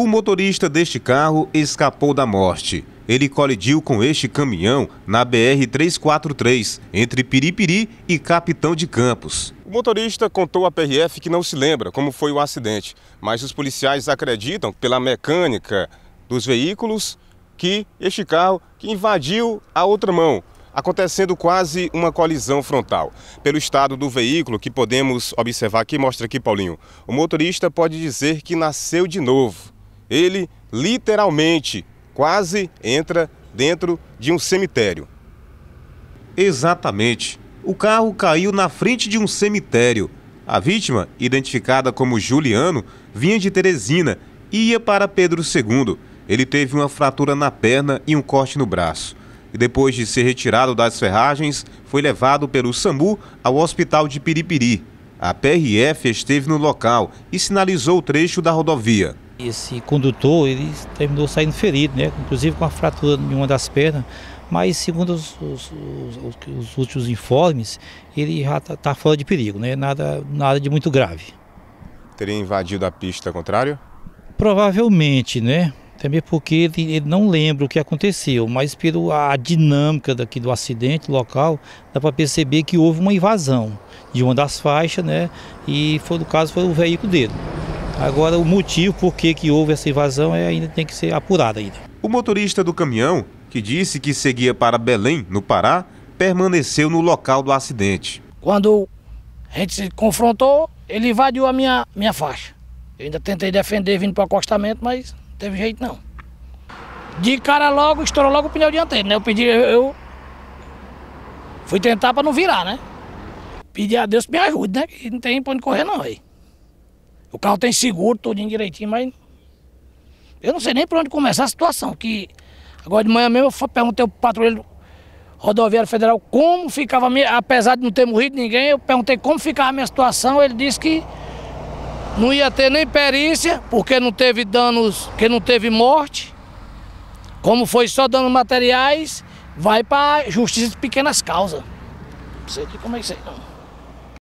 O motorista deste carro escapou da morte. Ele colidiu com este caminhão na BR-343, entre Piripiri e Capitão de Campos. O motorista contou à PRF que não se lembra como foi o acidente, mas os policiais acreditam, pela mecânica dos veículos, que este carro que invadiu a outra mão, acontecendo quase uma colisão frontal. Pelo estado do veículo que podemos observar aqui, mostra aqui, Paulinho, o motorista pode dizer que nasceu de novo ele literalmente quase entra dentro de um cemitério. Exatamente. O carro caiu na frente de um cemitério. A vítima, identificada como Juliano, vinha de Teresina e ia para Pedro II. Ele teve uma fratura na perna e um corte no braço. E depois de ser retirado das ferragens, foi levado pelo SAMU ao hospital de Piripiri. A PRF esteve no local e sinalizou o trecho da rodovia. Esse condutor ele terminou saindo ferido, né? inclusive com uma fratura em uma das pernas, mas segundo os, os, os, os últimos informes, ele já está tá fora de perigo, né? nada, nada de muito grave. Teria invadido a pista contrário? Provavelmente, né? Também porque ele, ele, não lembra o que aconteceu, mas pela dinâmica daqui do acidente local, dá para perceber que houve uma invasão de uma das faixas, né? E foi, no caso, foi o veículo dele. Agora, o motivo por que, que houve essa invasão é, ainda tem que ser apurado ainda. O motorista do caminhão, que disse que seguia para Belém, no Pará, permaneceu no local do acidente. Quando a gente se confrontou, ele invadiu a minha, minha faixa. Eu ainda tentei defender vindo para o acostamento, mas não teve jeito não. De cara logo, estourou logo o pneu dianteiro, né? Eu pedi, eu, fui tentar para não virar, né? Pedi a Deus que me ajude, né? Que não tem para onde correr não, aí. O carro tem seguro, tudo direitinho, mas eu não sei nem por onde começar a situação. Que agora de manhã mesmo eu perguntei ao patrulheiro rodoviário federal como ficava, minha, apesar de não ter morrido ninguém, eu perguntei como ficava a minha situação. Ele disse que não ia ter nem perícia, porque não teve danos, que não teve morte. Como foi só danos materiais, vai para justiça de pequenas causas. Não sei de como é que é sei, não.